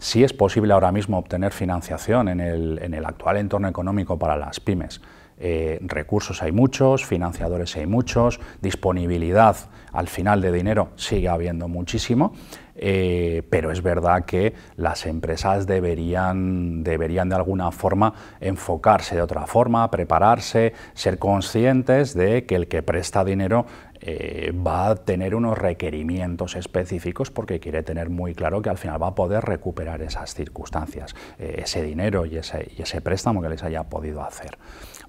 Si es posible ahora mismo obtener financiación en el, actual entorno económico para las pymes. Eh, recursos hay muchos, financiadores hay muchos, disponibilidad al final de dinero sigue habiendo muchísimo, eh, pero es verdad que las empresas deberían, de alguna forma enfocarse de otra forma, prepararse, ser conscientes de que el que presta dinero eh, va a tener unos requerimientos específicos porque quiere tener muy claro que al final va a poder recuperar esas circunstancias, eh, ese dinero y ese préstamo que les haya podido hacer.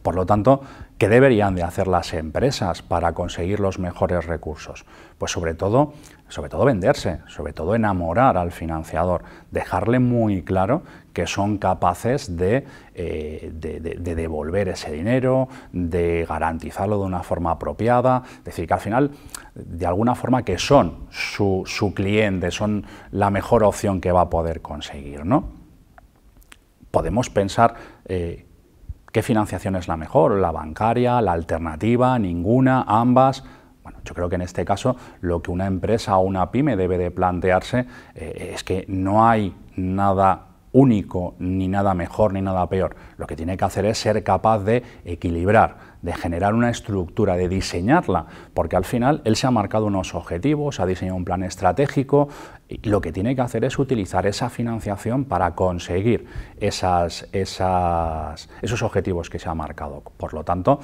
Por lo tanto, ¿qué deberían de hacer las empresas para conseguir los mejores recursos? Pues sobre todo, sobre todo venderse, sobre todo enamorar al financiador, dejarle muy claro que son capaces de, eh, devolver ese dinero, de garantizarlo de una forma apropiada, es decir, que al final, de alguna forma, que son su, cliente, son la mejor opción que va a poder conseguir, ¿no? Podemos pensar eh, ¿Qué financiación es la mejor? ¿La bancaria? ¿La alternativa? ¿Ninguna? ¿Ambas? Bueno, yo creo que en este caso lo que una empresa o una pyme debe de plantearse eh, es que no hay nada único, ni nada mejor, ni nada peor. Lo que tiene que hacer es ser capaz de equilibrar, de generar una estructura, de diseñarla, porque al final él se ha marcado unos objetivos, ha diseñado un plan estratégico, y lo que tiene que hacer es utilizar esa financiación para conseguir esas, esas, esos objetivos que se ha marcado. Por lo tanto,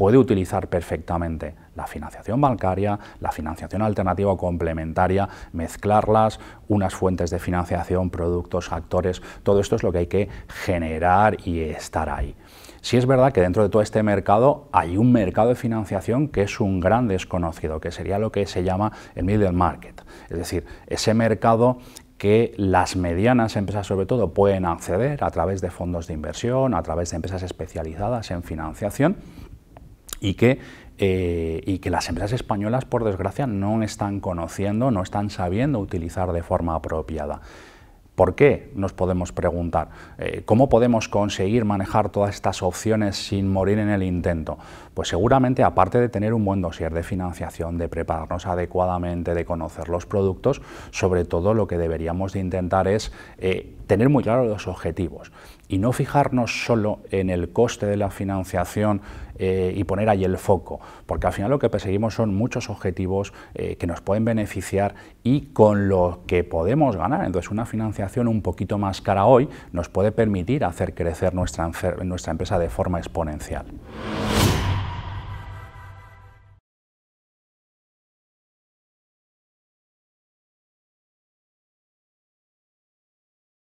puede utilizar perfectamente la financiación bancaria, la financiación alternativa o complementaria, mezclarlas, unas fuentes de financiación, productos, actores, todo esto es lo que hay que generar y estar ahí. Si es verdad que dentro de todo este mercado hay un mercado de financiación que es un gran desconocido, que sería lo que se llama el middle market, es decir, ese mercado que las medianas empresas sobre todo pueden acceder a través de fondos de inversión, a través de empresas especializadas en financiación y que, eh, y que las empresas españolas, por desgracia, no están conociendo, no están sabiendo utilizar de forma apropiada. ¿Por qué? Nos podemos preguntar. Eh, ¿Cómo podemos conseguir manejar todas estas opciones sin morir en el intento? Pues seguramente, aparte de tener un buen dossier de financiación, de prepararnos adecuadamente, de conocer los productos, sobre todo lo que deberíamos de intentar es eh, tener muy claro los objetivos y no fijarnos solo en el coste de la financiación eh, y poner ahí el foco, porque al final lo que perseguimos son muchos objetivos eh, que nos pueden beneficiar y con lo que podemos ganar. Entonces una financiación un poquito más cara hoy nos puede permitir hacer crecer nuestra, nuestra empresa de forma exponencial.